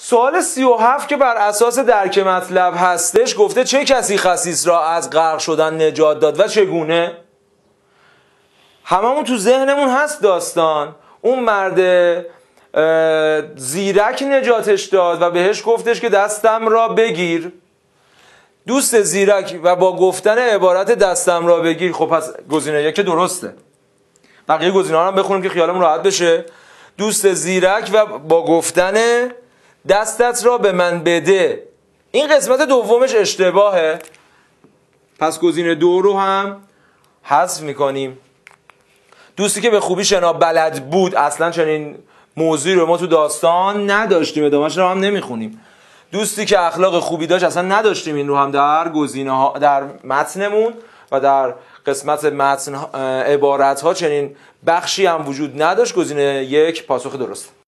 سوال هفت که بر اساس درک مطلب هستش گفته چه کسی خسیس را از غرق شدن نجات داد و چگونه هممون تو ذهنمون هست داستان اون مرد زیرک نجاتش داد و بهش گفتش که دستم را بگیر دوست زیرک و با گفتن عبارت دستم را بگیر خب پس گزینه یک درسته بقیه گزینه هم بخونیم که خیالمون راحت بشه دوست زیرک و با گفتن دستت را به من بده این قسمت دومش اشتباهه پس گزینه دو رو هم حذف میکنیم دوستی که به خوبی شنا بلد بود اصلا چنین موضوعی رو ما تو داستان نداشتیم ادامهش رو هم نمیخونیم دوستی که اخلاق خوبی داشت اصلا نداشتیم این رو هم در گزینه در متنمون و در قسمت متن عبارت ها چنین بخشی هم وجود نداشت گزینه یک پاسخ درست